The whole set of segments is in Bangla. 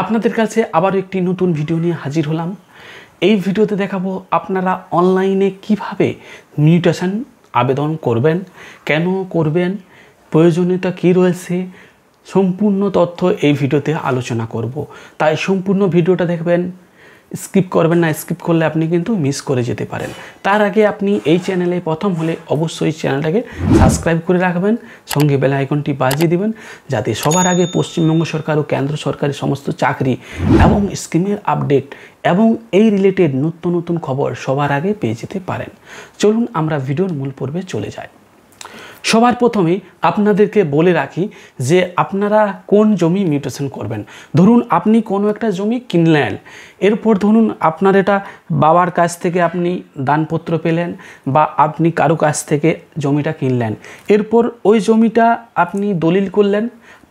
আপনাদের কাছে আবার একটি নতুন ভিডিও নিয়ে হাজির হলাম এই ভিডিওতে দেখাবো আপনারা অনলাইনে কিভাবে মিউটেশন আবেদন করবেন কেন করবেন প্রয়োজনীয়তা কি রয়েছে সম্পূর্ণ তথ্য এই ভিডিওতে আলোচনা করব তাই সম্পূর্ণ ভিডিওটা দেখবেন স্কিপ করবেন না স্কিপ করলে আপনি কিন্তু মিস করে যেতে পারেন তার আগে আপনি এই চ্যানেলে প্রথম হলে অবশ্যই চ্যানেলটাকে সাবস্ক্রাইব করে রাখবেন সঙ্গে বেল আইকনটি বাজিয়ে দিবেন যাতে সবার আগে পশ্চিমবঙ্গ সরকার ও কেন্দ্র সরকারের সমস্ত চাকরি এবং স্কিমের আপডেট এবং এই রিলেটেড নতুন নতুন খবর সবার আগে পেয়ে যেতে পারেন চলুন আমরা ভিডিওর মূল পর্বে চলে যাই সবার প্রথমে আপনাদেরকে বলে রাখি যে আপনারা কোন জমি মিউটেশন করবেন ধরুন আপনি কোনো একটা জমি কিনলেন এরপর ধরুন আপনার এটা বাবার কাছ থেকে আপনি দানপত্র পেলেন বা আপনি কারো কাছ থেকে জমিটা কিনলেন এরপর ওই জমিটা আপনি দলিল করলেন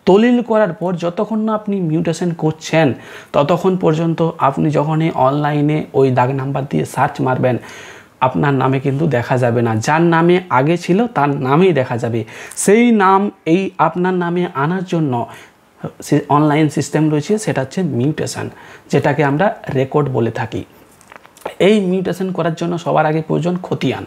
দলিল করার পর যতক্ষণ না আপনি মিউটেশন করছেন ততক্ষণ পর্যন্ত আপনি যখনই অনলাইনে ওই দাগ নাম্বার দিয়ে সার্চ মারবেন আপনার নামে কিন্তু দেখা যাবে না যার নামে আগে ছিল তার নামেই দেখা যাবে সেই নাম এই আপনার নামে আনার জন্য অনলাইন সিস্টেম রয়েছে সেটা হচ্ছে মিউটেশন যেটাকে আমরা রেকর্ড বলে থাকি এই মিউটেশন করার জন্য সবার আগে প্রয়োজন খতিয়ান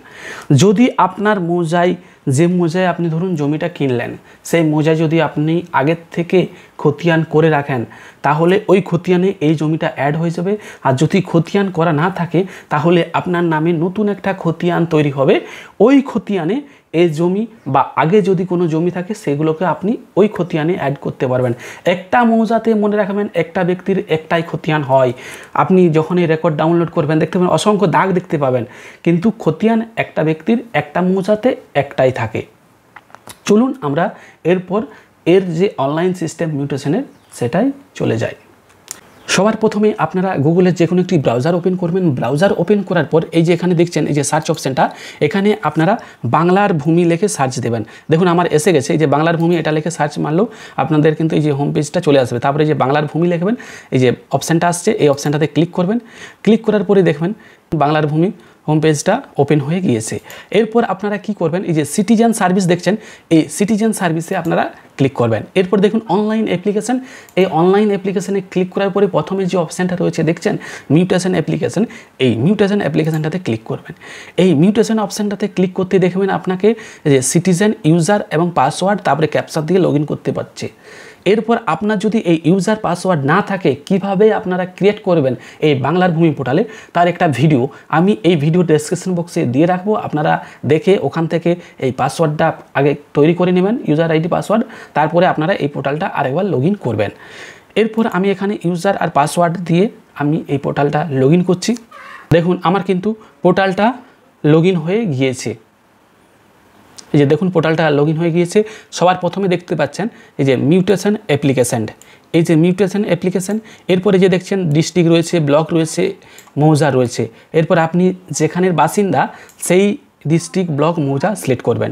যদি আপনার মোজায় যে মোজায় আপনি ধরুন জমিটা কিনলেন সেই মোজায় যদি আপনি আগের থেকে খতিয়ান করে রাখেন তাহলে ওই খতিয়ানে এই জমিটা অ্যাড হয়ে যাবে আর যদি খতিয়ান করা না থাকে তাহলে আপনার নামে নতুন একটা খতিয়ান তৈরি হবে ওই খতিয়ানে এই জমি বা আগে যদি কোনো জমি থাকে সেগুলোকে আপনি ওই খতিয়ানে অ্যাড করতে পারবেন একটা মৌজাতে মনে রাখবেন একটা ব্যক্তির একটাই খতিয়ান হয় আপনি যখন এই রেকর্ড ডাউনলোড করবেন দেখতে পাবেন অসংখ্য দাগ দেখতে পাবেন কিন্তু খতিয়ান একটা ব্যক্তির একটা মৌজাতে একটাই থাকে চলুন আমরা এরপর এর যে অনলাইন সিস্টেম মিউটেশনের সেটাই চলে যায় সবার প্রথমে আপনারা গুগলের যে কোনো একটি ব্রাউজার ওপেন করবেন ব্রাউজার ওপেন করার পর এই যে এখানে দেখছেন এই যে সার্চ অপশানটা এখানে আপনারা বাংলার ভূমি লেখে সার্চ দেবেন দেখুন আমার এসে গেছে এই যে বাংলার ভূমি এটা লেখে সার্চ মারলেও আপনাদের কিন্তু এই যে হোম পেজটা চলে আসবে তারপরে যে বাংলার ভূমি লিখবেন এই যে অপশানটা আসছে এই অপশানটাতে ক্লিক করবেন ক্লিক করার পরে দেখবেন বাংলার ভূমি হোম পেজটা ওপেন হয়ে গিয়েছে এরপর আপনারা কি করবেন এই যে সিটিজেন সার্ভিস দেখছেন এই সিটিজেন সার্ভিসে আপনারা ক্লিক করবেন এরপর দেখুন অনলাইন অ্যাপ্লিকেশান এই অনলাইন অ্যাপ্লিকেশানে ক্লিক করার পরে প্রথমে যে অপশানটা রয়েছে দেখছেন মিউটেশন অ্যাপ্লিকেশান এই মিউটেশন অ্যাপ্লিকেশানটাতে ক্লিক করবেন এই মিউটেশন অপশানটাতে ক্লিক করতে দেখবেন আপনাকে যে সিটিজেন ইউজার এবং পাসওয়ার্ড তারপরে ক্যাপচার দিয়ে লগ করতে পারছে এরপর আপনার যদি এই ইউজার পাসওয়ার্ড না থাকে কিভাবে আপনারা ক্রিয়েট করবেন এই বাংলার ভূমি পোর্টালে তার একটা ভিডিও আমি এই ভিডিও ডেসক্রিপশন বক্সে দিয়ে রাখবো আপনারা দেখে ওখান থেকে এই পাসওয়ার্ডটা আগে তৈরি করে নেবেন ইউজার আইডি পাসওয়ার্ড তারপরে আপনারা এই পোর্টালটা আরেকবার লগ করবেন এরপর আমি এখানে ইউজার আর পাসওয়ার্ড দিয়ে আমি এই পোর্টালটা লগ করছি দেখুন আমার কিন্তু পোর্টালটা লগ হয়ে গিয়েছে এই যে দেখুন পোর্টালটা লগ হয়ে গিয়েছে সবার প্রথমে দেখতে পাচ্ছেন এই যে মিউটেশন অ্যাপ্লিকেশান এই যে মিউটেশন অ্যাপ্লিকেশান এরপরে যে দেখছেন ডিস্ট্রিক্ট রয়েছে ব্লক রয়েছে মৌজা রয়েছে এরপর আপনি যেখানের বাসিন্দা সেই ডিস্ট্রিক্ট ব্লক মৌজা সিলেক্ট করবেন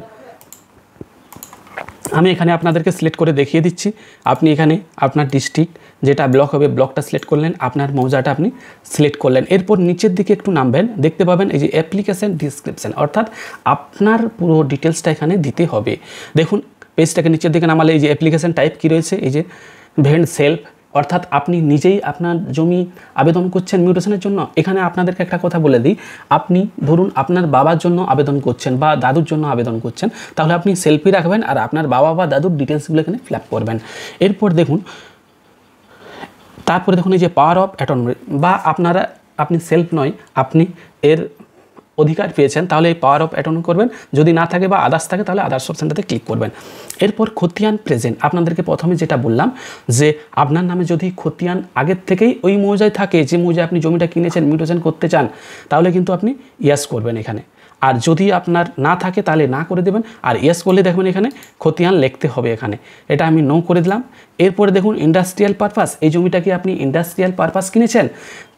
আমি এখানে আপনাদেরকে সিলেক্ট করে দেখিয়ে দিচ্ছি আপনি এখানে আপনার ডিস্ট্রিক্ট যেটা ব্লক হবে ব্লকটা সিলেক্ট করলেন আপনার মৌজাটা আপনি সিলেক্ট করলেন এরপর নিচের দিকে একটু নামবেন দেখতে পাবেন এই যে অ্যাপ্লিকেশান ডিসক্রিপশান অর্থাৎ আপনার পুরো ডিটেলসটা এখানে দিতে হবে দেখুন পেজটাকে নিচের দিকে নামালে এই যে অ্যাপ্লিকেশান টাইপ কী রয়েছে এই যে ভেন্ড সেলফ অর্থাৎ আপনি নিজেই আপনার জমি আবেদন করছেন মিউটেশনের জন্য এখানে আপনাদেরকে একটা কথা বলে দিই আপনি ধরুন আপনার বাবার জন্য আবেদন করছেন বা দাদুর জন্য আবেদন করছেন তাহলে আপনি সেলফি রাখবেন আর আপনার বাবা বা দাদুর ডিটেলসগুলো এখানে ফিল করবেন এরপর দেখুন তারপরে দেখুন এই যে পাওয়ার অফ অ্যাটর্নি বা আপনারা আপনি সেলফ নয় আপনি এর অধিকার পেয়েছেন তাহলে এই পাওয়ার অফ অ্যাটর্নি করবেন যদি না থাকে বা আদার্স থাকে তাহলে আদার্স অপশানটাতে ক্লিক করবেন এরপর খতিয়ান প্রেজেন্ট আপনাদেরকে প্রথমে যেটা বললাম যে আপনার নামে যদি খতিয়ান আগের থেকেই ওই মৌজায় থাকে যে মৌজায় আপনি জমিটা কিনেছেন মিউটেশন করতে চান তাহলে কিন্তু আপনি ইয়াস করবেন এখানে আর যদি আপনার না থাকে তাহলে না করে দেবেন আর ইয়াস করলে দেখবেন এখানে খতিয়ান লিখতে হবে এখানে এটা আমি নো করে দিলাম এরপরে দেখুন ইন্ডাস্ট্রিয়াল পারপাস এই জমিটা কি আপনি ইন্ডাস্ট্রিয়াল পারপাস কিনেছেন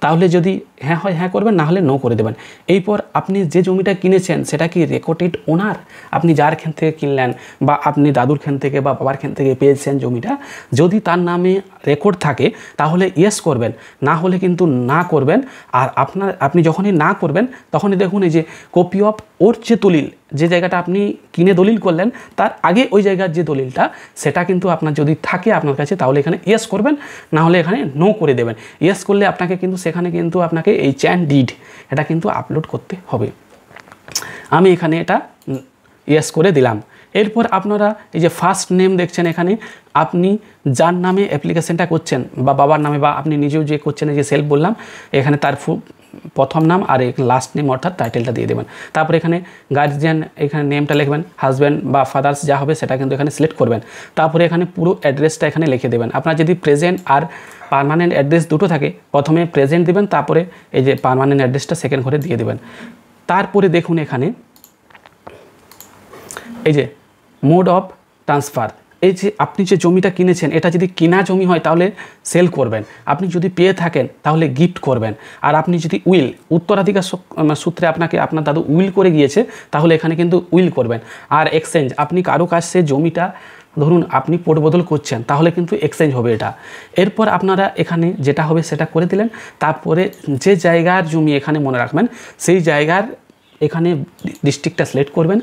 তাহলে যদি হ্যাঁ হয় হ্যাঁ করবেন না হলে নো করে দেবেন এরপর আপনি যে জমিটা কিনেছেন সেটা কি রেকর্ডেড ওনার আপনি যার খান থেকে কিনলেন বা আপনি দাদুর খান থেকে বা বাবার খান থেকে পেয়েছেন জমিটা যদি তার নামে রেকর্ড থাকে তাহলে ইয়েস করবেন না হলে কিন্তু না করবেন আর আপনার আপনি যখনই না করবেন তখনই দেখুন এই যে কপি অফ ওর যে দলিল যে জায়গাটা আপনি কিনে দলিল করলেন তার আগে ওই জায়গার যে দলিলটা সেটা কিন্তু আপনার যদি থাকে আপনার কাছে তাহলে এখানে ইয়েস করবেন না হলে এখানে নো করে দেবেন ইয়েস করলে আপনাকে কিন্তু সেখানে কিন্তু আপনাকে এই চ্যান ডিড এটা কিন্তু আপলোড করতে হবে আমি এখানে এটা ইয়েস করে দিলাম এরপর আপনারা এই যে ফার্স্ট নেম দেখছেন এখানে আপনি যার নামে অ্যাপ্লিকেশনটা করছেন বা বাবার নামে বা আপনি নিজেও যে করছেন এই যে সেলফ বললাম এখানে তার প্রথম নাম আর এক লাস্ট নেম অর্থাৎ টাইটেলটা দিয়ে দেবেন তারপর এখানে গার্জিয়ান এখানে নেমটা লিখবেন হাজব্যান্ড বা ফাদার্স যা হবে সেটা কিন্তু এখানে সিলেক্ট করবেন তারপরে এখানে পুরো অ্যাড্রেসটা এখানে লিখে দেবেন আপনার যদি প্রেজেন্ট আর পারমানেন্ট অ্যাড্রেস দুটো থাকে প্রথমে প্রেজেন্ট দেবেন তারপরে এই যে পারমানেন্ট অ্যাড্রেসটা সেকেন্ড ঘরে দিয়ে দেবেন তারপরে দেখুন এখানে এই যে মোড অফ ট্রান্সফার এই যে আপনি যে জমিটা কিনেছেন এটা যদি কেনা জমি হয় তাহলে সেল করবেন আপনি যদি পেয়ে থাকেন তাহলে গিফট করবেন আর আপনি যদি উইল উত্তরাধিকার সূত্রে আপনাকে আপনার দাদু উইল করে গিয়েছে তাহলে এখানে কিন্তু উইল করবেন আর এক্সচেঞ্জ আপনি কারো কাছ সে জমিটা ধরুন আপনি পটবদল করছেন তাহলে কিন্তু এক্সচেঞ্জ হবে এটা এরপর আপনারা এখানে যেটা হবে সেটা করে দিলেন তারপরে যে জায়গার জমি এখানে মনে রাখবেন সেই জায়গার এখানে ডিস্ট্রিক্টটা সিলেক্ট করবেন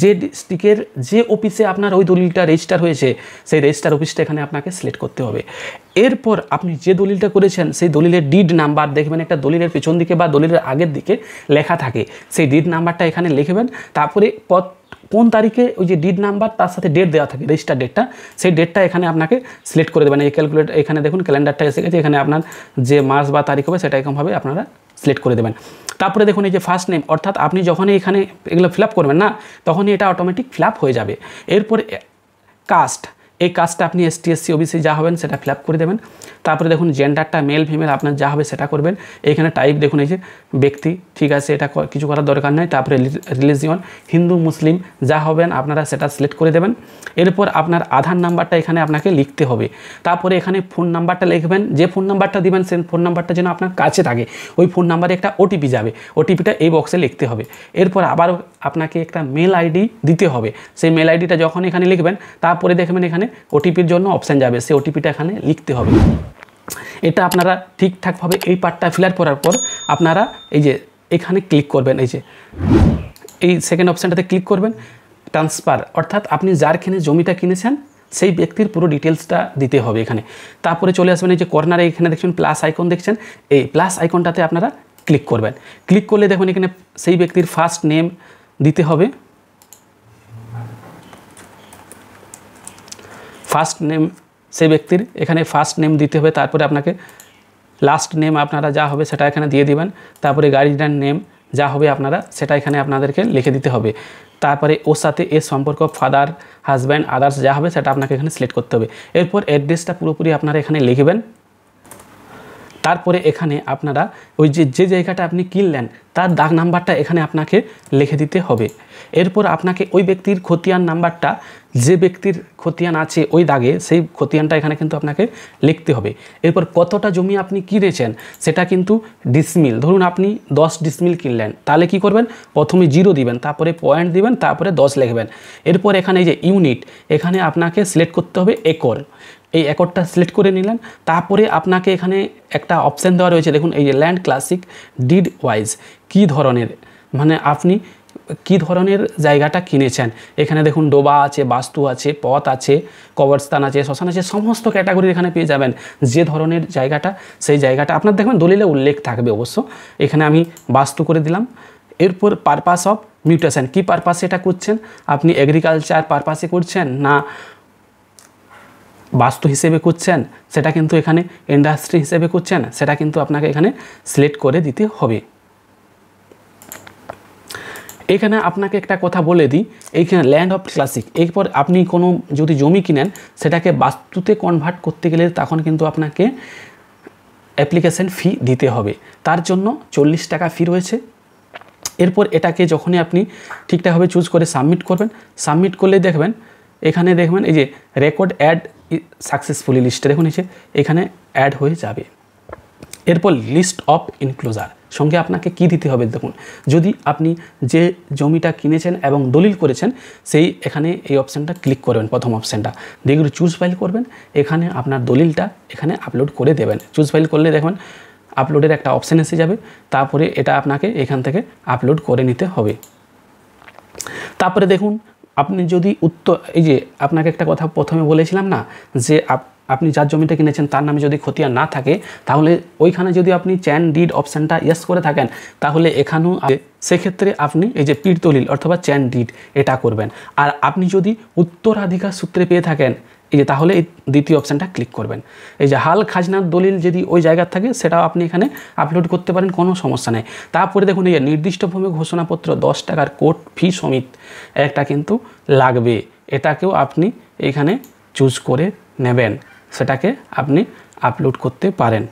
যে ডিস্ট্রিক্টের যে অফিসে আপনার ওই দলিলটা রেজিস্টার হয়েছে সেই রেজিস্টার অফিসটা এখানে আপনাকে সিলেক্ট করতে হবে এরপর আপনি যে দলিলটা করেছেন সেই দলিলের ডিড নাম্বার দেখবেন একটা দলিলের পেছন দিকে বা দলিলের আগের দিকে লেখা থাকে সেই ডিড নাম্বারটা এখানে লিখবেন তারপরে পথ কোন তারিখে ওই যে ডিড নাম্বার তার সাথে ডেট দেওয়া থাকে রেজিস্টার ডেটটা সেই ডেটটা এখানে আপনাকে সিলেক্ট করে দেবেন এই ক্যালকুলেট এখানে দেখুন ক্যালেন্ডারটা এসে গেছে এখানে আপনার যে মাস বা তারিখ হবে সেটা এরকমভাবে আপনারা সিলেক্ট করে দেবেন তারপরে দেখুন এই যে ফার্স্ট নেম অর্থাৎ আপনি যখনই এখানে এগুলো ফিল করবেন না তখনই এটা অটোমেটিক ফিল হয়ে যাবে এরপর কাস্ট এই কাস্টটা আপনি ও বি ওবিসি যা হবেন সেটা ফিল করে দেবেন তারপরে দেখুন জেন্ডারটা মেল ফিমেল আপনার যা হবে সেটা করবেন এখানে টাইপ দেখুন এই যে ব্যক্তি ঠিক আছে এটা কিছু করার দরকার নেই তারপরে রিলিজিয়ন হিন্দু মুসলিম যা হবেন আপনারা সেটা সিলেক্ট করে দেবেন এরপর আপনার আধার নাম্বারটা এখানে আপনাকে লিখতে হবে তারপরে এখানে ফোন নাম্বারটা লিখবেন যে ফোন নাম্বারটা দিবেন সেই ফোন নাম্বারটা যেন আপনার কাছে থাকে ওই ফোন নাম্বারে একটা ওটিপি যাবে ওটিপিটা এই বক্সে লিখতে হবে এরপর আবার আপনাকে একটা মেল আইডি দিতে হবে সেই মেল আইডিটা যখন এখানে লিখবেন তারপরে দেখবেন এখানে ওটিপির জন্য অপশান যাবে সেই ওটিপিটা এখানে লিখতে হবে এটা আপনারা ঠিকঠাকভাবে এই পার্টটা ফিল করার পর আপনারা এই যে এখানে ক্লিক করবেন এই যে এই সেকেন্ড অপশানটাতে ক্লিক করবেন ট্রান্সফার অর্থাৎ আপনি যার কিনে জমিটা কিনেছেন সেই ব্যক্তির পুরো ডিটেলসটা দিতে হবে এখানে তারপরে চলে আসবেন এই যে কর্নারে এখানে দেখছেন প্লাস আইকন দেখছেন এই প্লাস আইকনটাতে আপনারা ক্লিক করবেন ক্লিক করলে দেখুন এখানে সেই ব্যক্তির ফার্স্ট নেম দিতে হবে ফার্স্ট নেম সেই ব্যক্তির এখানে ফার্স্ট নেম দিতে হবে তারপরে আপনাকে লাস্ট নেম আপনারা যা হবে সেটা এখানে দিয়ে দিবেন তারপরে গাড়িটার নেম যা হবে আপনারা সেটা এখানে আপনাদেরকে লিখে দিতে হবে তারপরে ওর সাথে এর সম্পর্ক ফাদার হাজব্যান্ড আদার্স যা হবে সেটা আপনাকে এখানে সিলেক্ট করতে হবে এরপর অ্যাড্রেসটা পুরোপুরি আপনারা এখানে লিখবেন তারপরে এখানে আপনারা ওই যে যে জায়গাটা আপনি কিনলেন তার দাগ নাম্বারটা এখানে আপনাকে লিখে দিতে হবে এরপর আপনাকে ওই ব্যক্তির খতিয়ান নাম্বারটা যে ব্যক্তির খতিয়ান আছে ওই দাগে সেই খতিয়ানটা এখানে কিন্তু আপনাকে লিখতে হবে এরপর কতটা জমি আপনি কিনেছেন সেটা কিন্তু ডিসমিল ধরুন আপনি দশ ডিসমিল কিনলেন তাহলে কি করবেন প্রথমে জিরো দিবেন তারপরে পয়েন্ট দিবেন তারপরে দশ লিখবেন এরপর এখানে যে ইউনিট এখানে আপনাকে সিলেক্ট করতে হবে একর এই অ্যাকর্ডটা সিলেক্ট করে নিলেন তারপরে আপনাকে এখানে একটা অপশান দেওয়া রয়েছে দেখুন এই যে ল্যান্ড ক্লাসিক ডিড ওয়াইজ কী ধরনের মানে আপনি কি ধরনের জায়গাটা কিনেছেন এখানে দেখুন ডোবা আছে বাস্তু আছে পথ আছে কবরস্থান আছে শ্মশান আছে সমস্ত ক্যাটাগরি এখানে পেয়ে যাবেন যে ধরনের জায়গাটা সেই জায়গাটা আপনার দেখবেন দলিলে উল্লেখ থাকবে অবশ্য এখানে আমি বাস্তু করে দিলাম এরপর পারপাস অফ মিউটেশন কী পারপাসে এটা করছেন আপনি এগ্রিকালচার পারপাসে করছেন না বাস্তু হিসেবে করছেন সেটা কিন্তু এখানে ইন্ডাস্ট্রি হিসেবে করছেন সেটা কিন্তু আপনাকে এখানে সিলেক্ট করে দিতে হবে এখানে আপনাকে একটা কথা বলে দিই এইখানে ল্যান্ড অফ ক্লাসিক এরপর আপনি কোনো যদি জমি কিনেন সেটাকে বাস্তুতে কনভার্ট করতে গেলে তখন কিন্তু আপনাকে অ্যাপ্লিকেশান ফি দিতে হবে তার জন্য চল্লিশ টাকা ফি রয়েছে এরপর এটাকে যখনই আপনি ঠিকঠাকভাবে চুজ করে সাবমিট করবেন সাবমিট করলে দেখবেন এখানে দেখবেন এই যে রেকর্ড অ্যাড সাকসেসফুলি লিস্টে দেখুন এসে এখানে অ্যাড হয়ে যাবে এরপর লিস্ট অফ ইনক্লোজার সঙ্গে আপনাকে কি দিতে হবে দেখুন যদি আপনি যে জমিটা কিনেছেন এবং দলিল করেছেন সেই এখানে এই অপশানটা ক্লিক করবেন প্রথম অপশানটা দেখুন চুজ ফাইল করবেন এখানে আপনার দলিলটা এখানে আপলোড করে দেবেন চুজ ফাইল করলে দেখবেন আপলোডের একটা অপশান এসে যাবে তারপরে এটা আপনাকে এখান থেকে আপলোড করে নিতে হবে তারপরে দেখুন আপনি যদি উত্তর এই যে আপনাকে একটা কথা প্রথমে বলেছিলাম না যে আপনি যার জমিটা কিনেছেন তার নামে যদি খতিয়ান না থাকে তাহলে ওইখানে যদি আপনি চ্যান ডিড অপশানটা ইয়েস করে থাকেন তাহলে এখানেও সেক্ষেত্রে আপনি এই যে পীরতলিল অথবা চ্যান ডিড এটা করবেন আর আপনি যদি উত্তরাধিকার সূত্রে পেয়ে থাকেন এই যে তাহলে এই দ্বিতীয় অপশানটা ক্লিক করবেন এই যে হাল খাজনার দলিল যদি ওই জায়গার থাকে সেটাও আপনি এখানে আপলোড করতে পারেন কোনো সমস্যা নেই তারপরে দেখুন এই যে নির্দিষ্ট ভূমি ঘোষণাপত্র দশ টাকার কোর্ট ফি সমিত একটা কিন্তু লাগবে এটাকেও আপনি এখানে চুজ করে নেবেন সেটাকে আপনি আপলোড করতে পারেন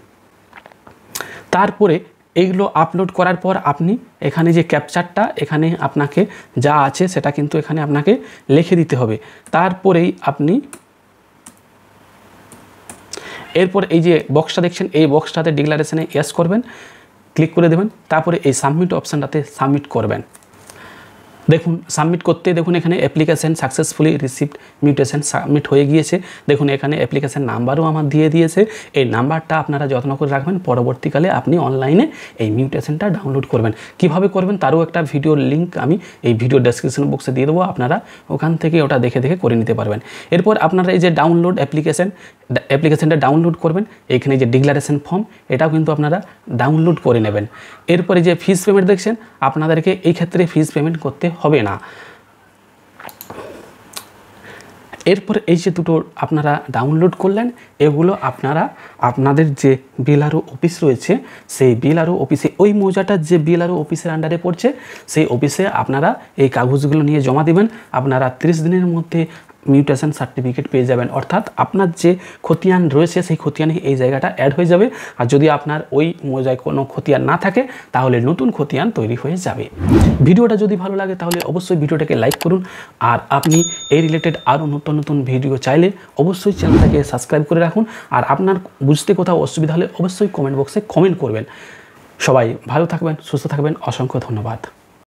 তারপরে এইগুলো আপলোড করার পর আপনি এখানে যে ক্যাপচারটা এখানে আপনাকে যা আছে সেটা কিন্তু এখানে আপনাকে লিখে দিতে হবে তারপরেই আপনি এরপর এই যে বক্সটা দেখছেন এই বক্সটাতে ডিক্লারেশনে ইয়েস করবেন ক্লিক করে দেবেন তারপরে এই সাবমিট অপশানটাতে সাবমিট করবেন দেখুন সাবমিট করতে দেখুন এখানে application successfully received mutation submit হয়ে গিয়েছে দেখুন এখানে অ্যাপ্লিকেশান নাম্বারও আমার দিয়ে দিয়েছে এই নাম্বারটা আপনারা যত্ন করে রাখবেন পরবর্তীকালে আপনি অনলাইনে এই মিউটেশনটা ডাউনলোড করবেন কিভাবে করবেন তারও একটা ভিডিও লিঙ্ক আমি এই ভিডিও ডেসক্রিপশন বক্সে দিয়ে দেবো আপনারা ওখান থেকে ওটা দেখে দেখে করে নিতে পারবেন এরপর আপনারা এই যে ডাউনলোড অ্যাপ্লিকেশান অ্যাপ্লিকেশানটা ডাউনলোড করবেন এখানে যে ডিক্লারেশন ফর্ম এটাও কিন্তু আপনারা ডাউনলোড করে নেবেন এরপরে যে ফিস পেমেন্ট দেখছেন আপনাদেরকে এই ক্ষেত্রে ফিস পেমেন্ট করতে হবে না এরপর এই যে দুটো আপনারা ডাউনলোড করলেন এগুলো আপনারা আপনাদের যে বিলআরও অফিস রয়েছে সেই বিলআরও অফিসে ওই মৌজাটা যে বিলআরও অফিসের আন্ডারে পড়ছে সেই অফিসে আপনারা এই কাগজগুলো নিয়ে জমা দেবেন আপনারা ত্রিশ দিনের মধ্যে মিউটেশন সার্টিফিকেট পেয়ে যাবেন অর্থাৎ আপনার যে খতিয়ান রয়েছে সেই খতিয়ানে এই জায়গাটা অ্যাড হয়ে যাবে আর যদি আপনার ওই মোজায় কোনো খতিয়ান না থাকে তাহলে নতুন খতিয়ান তৈরি হয়ে যাবে ভিডিওটা যদি ভালো লাগে তাহলে অবশ্যই ভিডিওটাকে লাইক করুন আর আপনি এই রিলেটেড আরও নতুন নতুন ভিডিও চাইলে অবশ্যই চ্যানেলটাকে সাবস্ক্রাইব করে রাখুন আর আপনার বুঝতে কোথাও অসুবিধা হলে অবশ্যই কমেন্ট বক্সে কমেন্ট করবেন সবাই ভালো থাকবেন সুস্থ থাকবেন অসংখ্য ধন্যবাদ